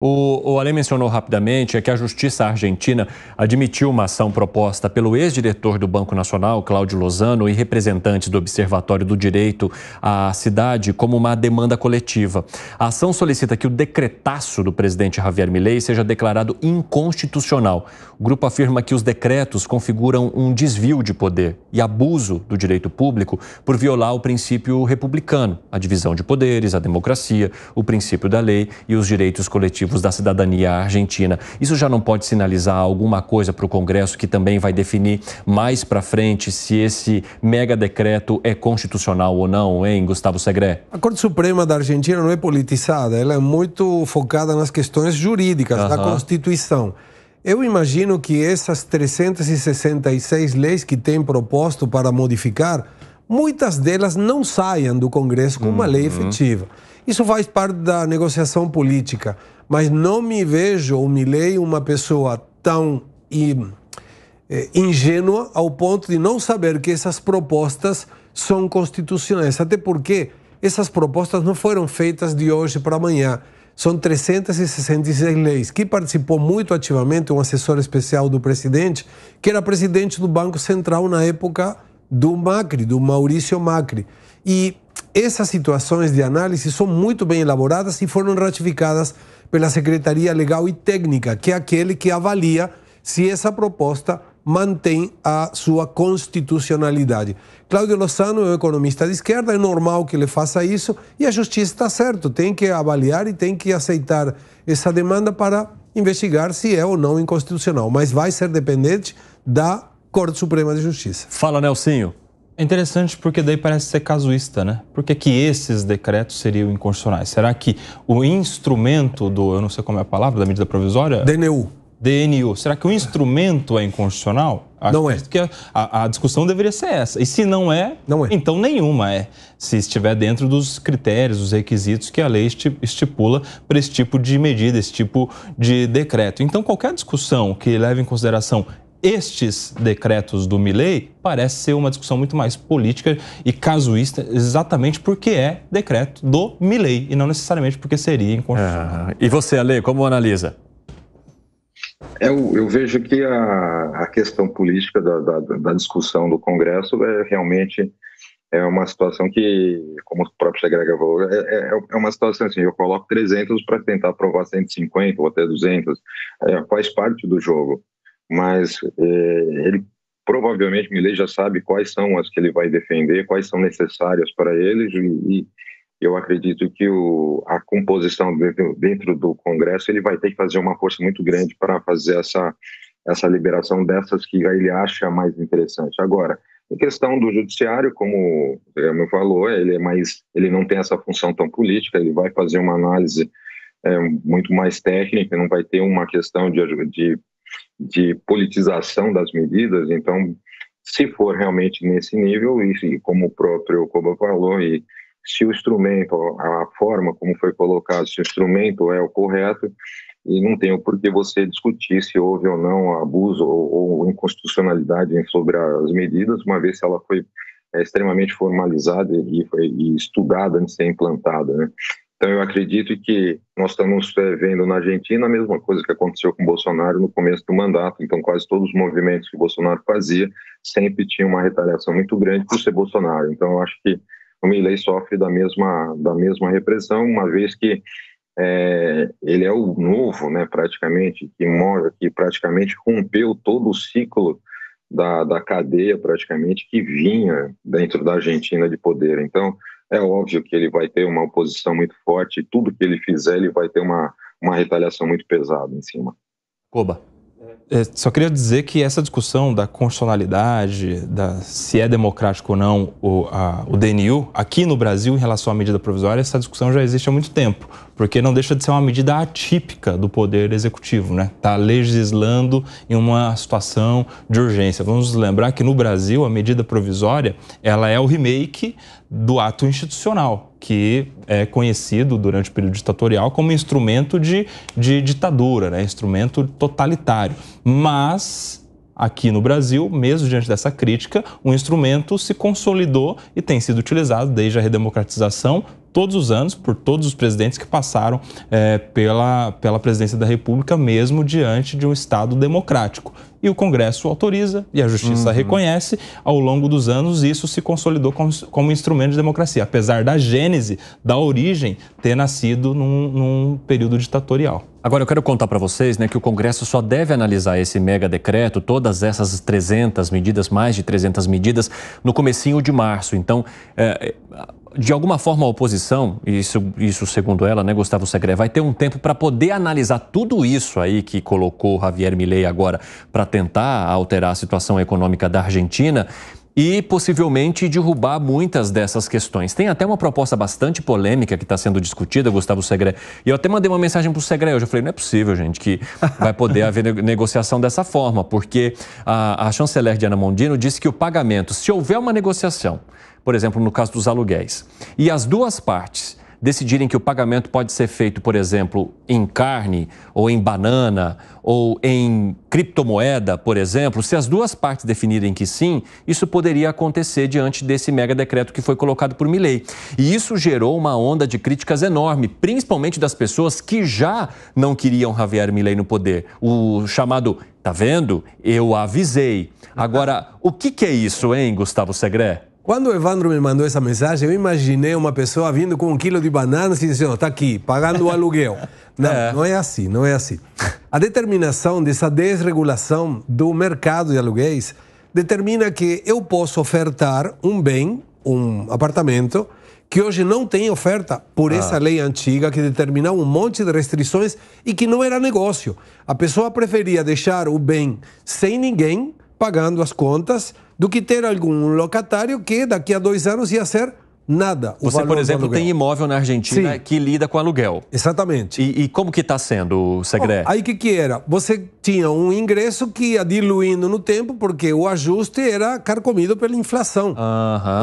O, o mencionou rapidamente é que a Justiça Argentina admitiu uma ação proposta pelo ex-diretor do Banco Nacional, Cláudio Lozano, e representantes do Observatório do Direito à Cidade como uma demanda coletiva. A ação solicita que o decretaço do presidente Javier Milei seja declarado inconstitucional. O grupo afirma que os decretos configuram um desvio de poder e abuso do direito público por violar o princípio republicano, a divisão de poderes, a democracia, o princípio da lei e os direitos coletivos motivos da cidadania argentina. Isso já não pode sinalizar alguma coisa para o Congresso que também vai definir mais para frente se esse mega decreto é constitucional ou não, hein, Gustavo Segre A Corte Suprema da Argentina não é politizada, ela é muito focada nas questões jurídicas uhum. da Constituição. Eu imagino que essas 366 leis que tem proposto para modificar, muitas delas não saiam do Congresso com uma uhum. lei efetiva. Isso faz parte da negociação política, mas não me vejo ou me leio uma pessoa tão é, ingênua ao ponto de não saber que essas propostas são constitucionais, até porque essas propostas não foram feitas de hoje para amanhã. São 366 leis. Que participou muito ativamente um assessor especial do presidente, que era presidente do Banco Central na época do Macri, do Maurício Macri. E essas situações de análise são muito bem elaboradas e foram ratificadas pela Secretaria Legal e Técnica, que é aquele que avalia se essa proposta mantém a sua constitucionalidade. Cláudio Lozano é um economista de esquerda, é normal que ele faça isso e a justiça está certo, tem que avaliar e tem que aceitar essa demanda para investigar se é ou não inconstitucional, mas vai ser dependente da Corte Suprema de Justiça. Fala, Nelsinho. É interessante porque daí parece ser casuísta, né? Por que, que esses decretos seriam inconstitucionais? Será que o instrumento do, eu não sei como é a palavra, da medida provisória? DNU. DNU. Será que o instrumento é inconstitucional? Acho não é. Que a, a, a, discussão deveria ser essa. E se não é, não é, então nenhuma é. Se estiver dentro dos critérios, dos requisitos que a lei estipula para esse tipo de medida, esse tipo de decreto. Então, qualquer discussão que leve em consideração estes decretos do Milley parece ser uma discussão muito mais política e casuísta, exatamente porque é decreto do Milley e não necessariamente porque seria inconstitucional. Ah, e você, Ale, como analisa? Eu, eu vejo que a, a questão política da, da, da, discussão do Congresso é realmente é uma situação que, como o próprio Segrega falou, é, é, é, é, uma situação assim, eu coloco 300 para tentar aprovar 150 ou até 200, é, faz parte do jogo mas é, ele provavelmente Milei já sabe quais são as que ele vai defender, quais são necessárias para eles e, e eu acredito que o, a composição dentro, dentro, do Congresso ele vai ter que fazer uma força muito grande para fazer essa essa liberação dessas que ele acha mais interessante. Agora, em questão do judiciário, como o Guilherme falou, ele é mais ele não tem essa função tão política, ele vai fazer uma análise é, muito mais técnica, não vai ter uma questão de, de de politização das medidas. Então, se for realmente nesse nível, e como o próprio Coba falou, e se o instrumento, a forma como foi colocado, se o instrumento é o correto, e não tem por que você discutir se houve ou não abuso ou, inconstitucionalidade inconstitucionalidade sobre as medidas, uma vez que ela foi é, extremamente formalizada e, foi, estudada antes de ser implantada. Né? Então, eu acredito que nós estamos é, vendo na Argentina a mesma coisa que aconteceu com Bolsonaro no começo do mandato. Então, quase todos os movimentos que Bolsonaro fazia sempre tinham uma retaliação muito grande por ser Bolsonaro. Então, eu acho que o Milley sofre da mesma, da mesma repressão, uma vez que é, ele é o novo, né, praticamente, que mora, que praticamente rompeu todo o ciclo da, da cadeia, praticamente, que vinha dentro da Argentina de poder. Então, é óbvio que ele vai ter uma oposição muito forte, tudo que ele fizer, ele vai ter uma, uma retaliação muito pesada em cima. Coba. É, só queria dizer que essa discussão da constitucionalidade, da se é democrático ou não o, a, o DNU, aqui no Brasil, em relação à medida provisória, essa discussão já existe há muito tempo, porque não deixa de ser uma medida atípica do Poder Executivo, né? Está legislando em uma situação de urgência. Vamos lembrar que no Brasil, a medida provisória ela é o remake do ato institucional, que é conhecido durante o período ditatorial como instrumento de, de ditadura, né? instrumento totalitário. Mas Aqui no Brasil, mesmo diante dessa crítica, o instrumento se consolidou e tem sido utilizado desde a redemocratização todos os anos por todos os presidentes que passaram é, pela, pela presidência da República, mesmo diante de um Estado democrático. E o Congresso autoriza e a Justiça uhum. reconhece. Ao longo dos anos, isso se consolidou como, como instrumento de democracia, apesar da gênese, da origem, ter nascido num, num período ditatorial. Agora eu quero contar para vocês né, que o Congresso só deve analisar esse mega decreto, todas essas 300 medidas, mais de 300 medidas, no comecinho de março. Então, é, é, de alguma forma a oposição, isso, isso segundo ela, né, Gustavo Segre, vai ter um tempo para poder analisar tudo isso aí que colocou Javier Milei agora para tentar alterar a situação econômica da Argentina e possivelmente derrubar muitas dessas questões. Tem até uma proposta bastante polêmica que está sendo discutida, Gustavo Segre E eu até mandei uma mensagem para o Segre hoje. Eu falei: não é possível, gente, que vai poder haver negociação dessa forma, porque a, a chanceler Diana Mondino disse que o pagamento, se houver uma negociação, por exemplo, no caso dos aluguéis, e as duas partes decidirem que o pagamento pode ser feito, por exemplo, em carne, ou em banana, ou em criptomoeda, por exemplo, se as duas partes definirem que sim, isso poderia acontecer diante desse mega decreto que foi colocado por Milley. E isso gerou uma onda de críticas enorme, principalmente das pessoas que já não queriam Javier Milley no poder. O chamado, tá vendo? Eu avisei. Agora, o que, que é isso, hein, Gustavo Segré? Quando o Evandro me mandou essa mensagem, eu imaginei uma pessoa vindo com um quilo de bananas assim, e assim, dizendo, está aqui, pagando o aluguel. É. Não, é. não é assim, não é assim. A determinação dessa desregulação do mercado de aluguéis determina que eu posso ofertar um bem, um apartamento, que hoje não tem oferta por ah. essa lei antiga que determinava um monte de restrições e que não era negócio. A pessoa preferia deixar o bem sem ninguém pagando as contas do que ter algum locatário que daqui a dois anos ia ser nada. Você, por exemplo, tem imóvel na Argentina Sim. que lida com aluguel. Exatamente. E, e como que está sendo, o oh, Bom, aí o que, que era? Você tinha um ingresso que ia diluindo no tempo, porque o ajuste era carcomido pela inflação.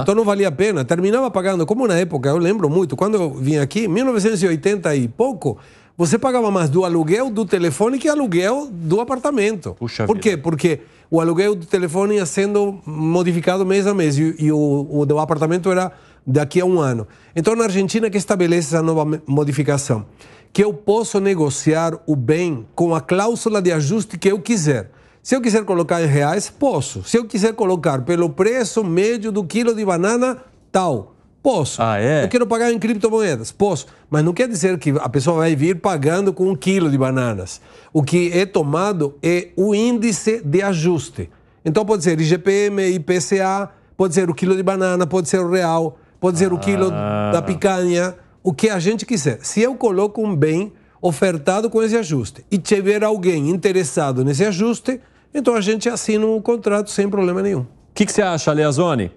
Então não valia a pena. Terminava pagando, como na época, eu lembro muito, quando eu vim aqui, 1980 e pouco, você pagava mais do aluguel do telefone que aluguel do apartamento. Puxa por vida. quê? Porque o aluguel do telefone ia sendo modificado mês a mês e, e o, o do apartamento era daqui a um ano. Então, na Argentina, que estabelece essa nova modificação? Que eu posso negociar o bem com a cláusula de ajuste que eu quiser. Se eu quiser colocar em reais, posso. Se eu quiser colocar pelo preço médio do quilo de banana, tal. Posso. Ah, é? Eu quero pagar em criptomoedas. Posso. Mas não quer dizer que a pessoa vai vir pagando com um quilo de bananas. O que é tomado é o índice de ajuste. Então pode ser IGPM, IPCA, pode ser o quilo de banana, pode ser o real, pode ser ah. o quilo ah. da picanha, o que a gente quiser. Se eu coloco um bem ofertado com esse ajuste e tiver alguém interessado nesse ajuste, então a gente assina um contrato sem problema nenhum. O que, que você acha, Leazone?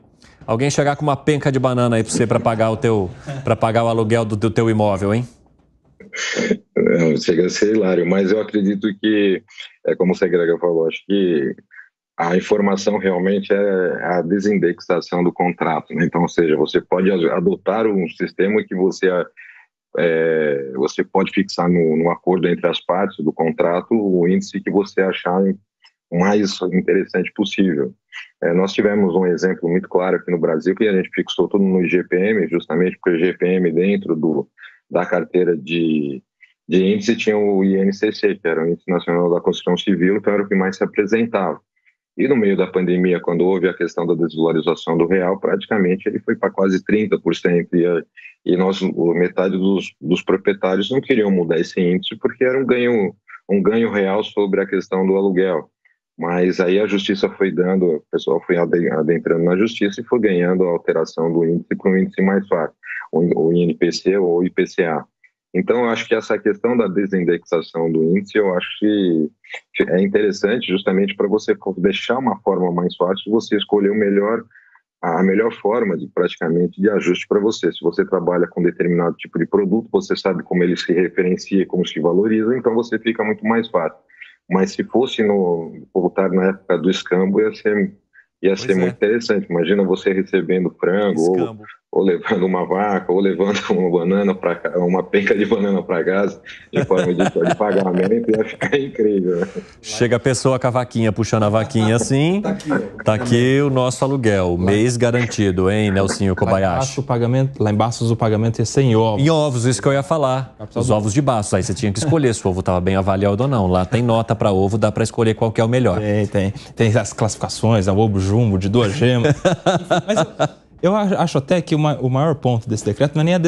Alguém chegar com uma penca de banana aí para você para pagar o teu para pagar o aluguel do, do teu imóvel, hein? Não, chega a ser hilário, mas eu acredito que é como o Segrega falou, acho que a informação realmente é a desindexação do contrato, né? então, ou seja, você pode adotar um sistema que você é, você pode fixar no, no, acordo entre as partes do contrato o índice que você achar mais interessante possível. É, nós tivemos um exemplo muito claro aqui no Brasil que a gente fixou tudo no IGPM, justamente porque o IGPM dentro do, da carteira de, de índice tinha o INCC, que era o Índice Nacional da Construção Civil, então era o que mais se apresentava. E no meio da pandemia, quando houve a questão da desvalorização do real, praticamente ele foi para quase 30%. E, e nós, metade dos, dos proprietários não queriam mudar esse índice porque era um ganho, um ganho real sobre a questão do aluguel. Mas aí a justiça foi dando, o pessoal foi adentrando na justiça e foi ganhando a alteração do índice para um índice mais fácil, o INPC ou o IPCA. Então, eu acho que essa questão da desindexação do índice, eu acho que é interessante justamente para você deixar uma forma mais fácil, você escolher o melhor, a melhor forma de praticamente de ajuste para você. Se você trabalha com determinado tipo de produto, você sabe como ele se referencia, como se valoriza, então você fica muito mais fácil. Mas se fosse no, voltar na época do escambo, ia ser, ia pois ser é. muito interessante. Imagina você recebendo frango escambo. ou ou levando uma vaca, ou levando uma banana para uma penca de banana para casa em forma de, de pagamento, ia ficar incrível. Né? Chega a pessoa com a vaquinha, puxando a vaquinha assim. tá aqui, tá aqui o nosso aluguel, lá. mês garantido, hein, Nelsinho Kobayashi? Lá embaixo, o pagamento, lá embaixo o pagamento ia ser em ovos. Em ovos, isso que eu ia falar. Os ovos de baço, aí você tinha que escolher se o ovo estava bem avaliado ou não. Lá tem nota para ovo, dá para escolher qual que é o melhor. Tem, tem. Tem as classificações, é o ovo jumbo de duas gemas. Mas... Eu acho até que uma, o maior ponto desse decreto não é nem a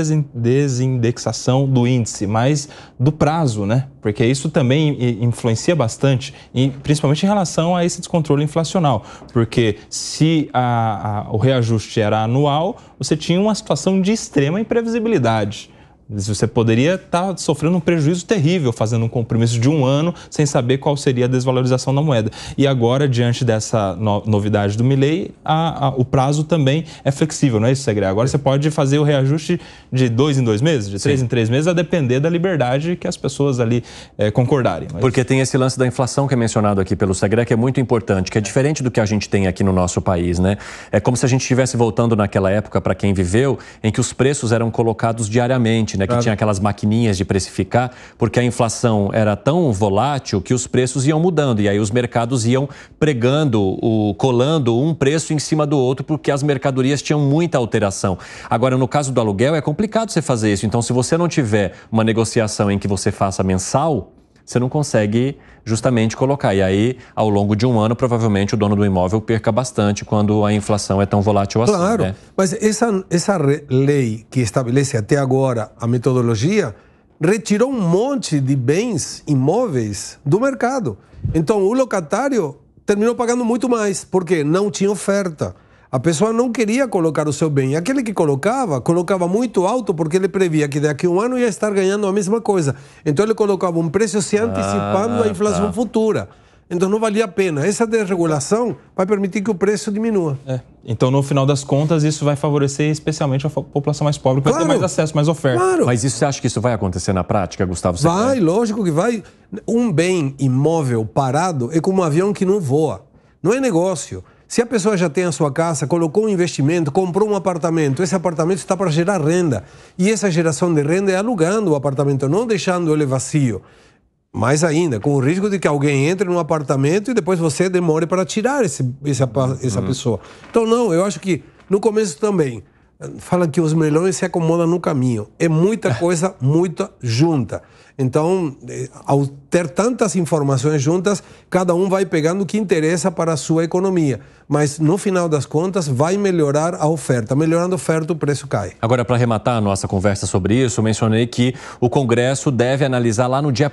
desindexação do índice, mas do prazo, né? Porque isso também influencia bastante, principalmente em relação a esse descontrole inflacional. Porque se a, a, o reajuste era anual, você tinha uma situação de extrema imprevisibilidade. Você poderia estar tá sofrendo um prejuízo terrível fazendo um compromisso de um ano sem saber qual seria a desvalorização da moeda. E agora, diante dessa no novidade do Milley, a, a, o prazo também é flexível, não é isso, Segre? Agora você pode fazer o reajuste de dois em dois meses, de Sim. três em três meses, a depender da liberdade que as pessoas ali eh, é, concordarem. Mas... Porque tem esse lance da inflação que é mencionado aqui pelo Segre, que é muito importante, que é diferente do que a gente tem aqui no nosso país, né? É como se a gente estivesse voltando naquela época, para quem viveu, em que os preços eram colocados diariamente né, claro. que tinha aquelas maquininhas de precificar, porque a inflação era tão volátil que os preços iam mudando e aí os mercados iam pregando, o, colando um preço em cima do outro, porque as mercadorias tinham muita alteração. Agora, no caso do aluguel, é complicado você fazer isso. Então, se você não tiver uma negociação em que você faça mensal, você não consegue justamente colocar. E aí, ao longo de um ano, provavelmente o dono do imóvel perca bastante quando a inflação é tão volátil assim. Claro, né? mas essa, essa lei que estabelece até agora a metodologia retirou um monte de bens imóveis do mercado. Então, o locatário terminou pagando muito mais, porque não tinha oferta. A pessoa não queria colocar o seu bem. Aquele que colocava, colocava muito alto porque ele previa que daqui a um ano ia estar ganhando a mesma coisa. Então ele colocava um preço se ah, antecipando ah, à tá, inflação tá. futura. Então não valia a pena. Essa desregulação vai permitir que o preço diminua. É. Então, no final das contas, isso vai favorecer especialmente a população mais pobre, que claro. vai ter mais acesso, mais oferta. Claro. Mas isso, você acha que isso vai acontecer na prática, Gustavo? Você vai, quer? lógico que vai. Um bem imóvel parado é como um avião que não voa. Não é negócio. Se a pessoa já tem a sua casa, colocou um investimento, comprou um apartamento, esse apartamento está para gerar renda. E essa geração de renda é alugando o apartamento, não deixando ele vazio. Mais ainda, com o risco de que alguém entre no apartamento e depois você demore para tirar esse, esse essa uhum. pessoa. Então, não, eu acho que no começo também fala que os melhores se acomodam no caminho. É muita coisa, muita junta. Então, eh, ao ter tantas informações juntas, cada um vai pegando o que interessa para a sua economia. Mas, no final das contas, vai melhorar a oferta. Melhorando a oferta, o preço cai. Agora, para arrematar a nossa conversa sobre isso, mencionei que o Congresso deve analisar lá no dia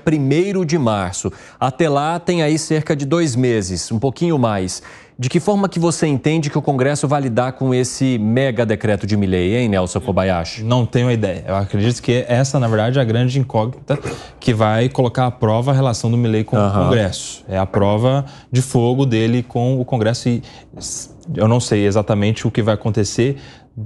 1 de março. Até lá, tem aí cerca de dois meses, um pouquinho mais. De que forma que você entende que o Congresso vai lidar com esse mega decreto de Milley, hein, Nelson Kobayashi? Não tenho ideia. Eu acredito que essa, na verdade, é a grande incógnita que vai colocar à prova a relação do Milley com uhum. o Congresso. É a prova de fogo dele com o Congresso e eu não sei exatamente o que vai acontecer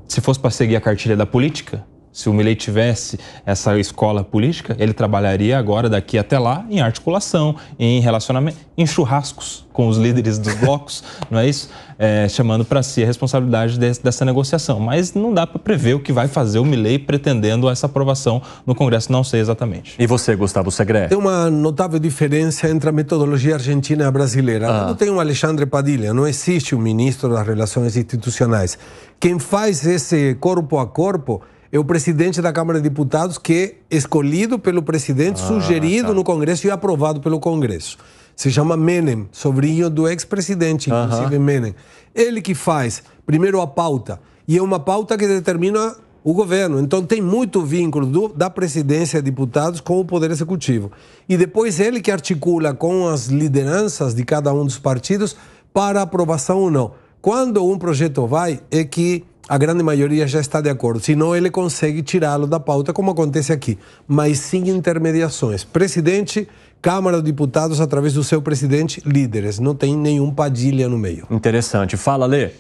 se fosse para seguir a cartilha da política, se o Milei tivesse essa escola política, ele trabalharia agora, daqui até lá, em articulação, em relacionamento, em churrascos com os líderes dos blocos, não é isso? É, chamando para si a responsabilidade dessa negociação. Mas não dá para prever o que vai fazer o Milei pretendendo essa aprovação no Congresso, não sei exatamente. E você, Gustavo Segre? Tem uma notável diferença entre a metodologia argentina e a brasileira. Ah. Não tem um Alexandre Padilha, não existe um ministro das Relações Institucionais. Quem faz esse corpo a corpo é o presidente da Câmara de Deputados que é escolhido pelo presidente, ah, sugerido tá. no Congresso e aprovado pelo Congresso. Se chama Menem, sobrinho do ex-presidente, inclusive uh -huh. Menem. Ele que faz, primeiro, a pauta. E é uma pauta que determina o governo. Então tem muito vínculo do, da presidência de deputados com o poder executivo. E depois ele que articula com as lideranças de cada um dos partidos para aprovação ou não. Quando um projeto vai, é que a grande maioria já está de acordo. Senão ele consegue tirá-lo da pauta, como acontece aqui. Mas sim intermediações. Presidente, Câmara de Deputados, através do seu presidente, líderes. Não tem nenhum padilha no meio. Interessante. Fala, Lê.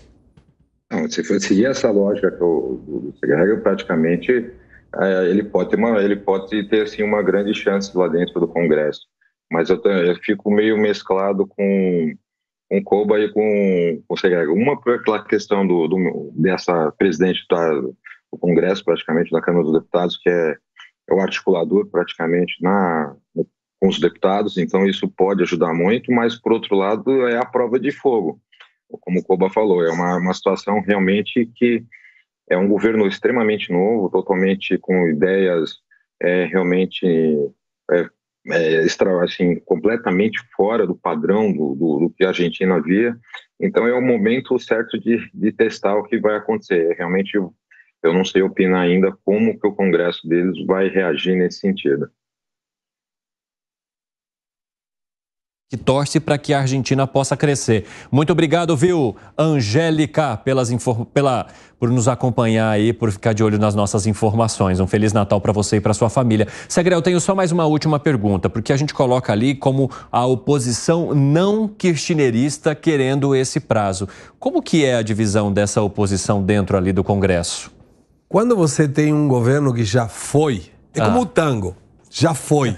Não, se for seguir essa lógica que o Lula se praticamente é, ele pode ter uma, ele pode ter assim uma grande chance lá dentro do Congresso. Mas eu, eu fico meio mesclado com com cobo aí com, com uma pela questão do, do, dessa presidente da, tá do Congresso, praticamente, da Câmara dos Deputados, que é, é o articulador praticamente na, com os deputados, então isso pode ajudar muito, mas por outro lado é a prova de fogo, como o Coba falou, é uma, uma situação realmente que é um governo extremamente novo, totalmente com ideias é, realmente é, é, assim, completamente fora do padrão do, do, do, que a Argentina via. Então é o momento certo de, de testar o que vai acontecer. É, realmente eu, eu não sei opinar ainda como que o Congresso deles vai reagir nesse sentido. que torce para que a Argentina possa crescer. Muito obrigado, viu, Angélica, pelas pela, por nos acompanhar aí, por ficar de olho nas nossas informações. Um Feliz Natal para você e para sua família. Segre, eu tenho só mais uma última pergunta, porque a gente coloca ali como a oposição não kirchnerista querendo esse prazo. Como que é a divisão dessa oposição dentro ali do Congresso? Quando você tem um governo que já foi, é como ah. o tango já foi.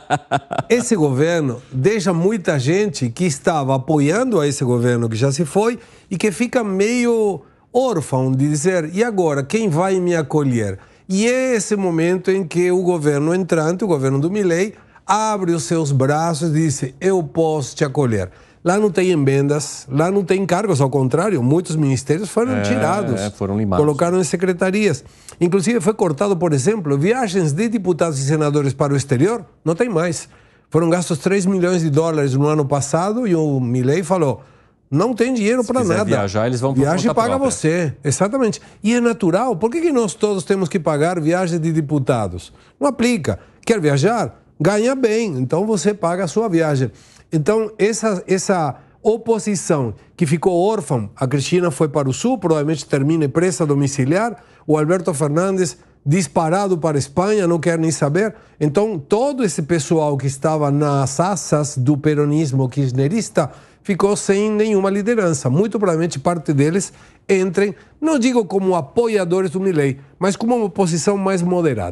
Esse governo deixa muita gente que estava apoiando a esse governo que já se foi e que fica meio órfão de dizer: e agora, quem vai me acolher? E é esse momento em que o governo entrante, o governo do Milei, abre os seus braços e diz: eu posso te acolher. Lá não tem emendas, lá não tem cargos, ao contrário, muitos ministérios foram é, tirados, é, foram limados. colocaram em secretarias. Inclusive foi cortado, por exemplo, viagens de deputados e senadores para o exterior, não tem mais. Foram gastos 3 milhões de dólares no ano passado e o Milley falou: não tem dinheiro para nada. viajar, eles vão Viaje e paga própria. você. Exatamente. E é natural. Por que, que nós todos temos que pagar viagens de deputados? Não aplica. Quer viajar? Ganha bem, então você paga a sua viagem. Então, essa, essa oposição que ficou órfã, a Cristina foi para o Sul, provavelmente termina presa domiciliar, o Alberto Fernandes disparado para a Espanha, não quer nem saber. Então, todo esse pessoal que estava nas asas do peronismo kirchnerista ficou sem nenhuma liderança. Muito provavelmente parte deles entrem, não digo como apoiadores do Milei, mas como uma oposição mais moderada.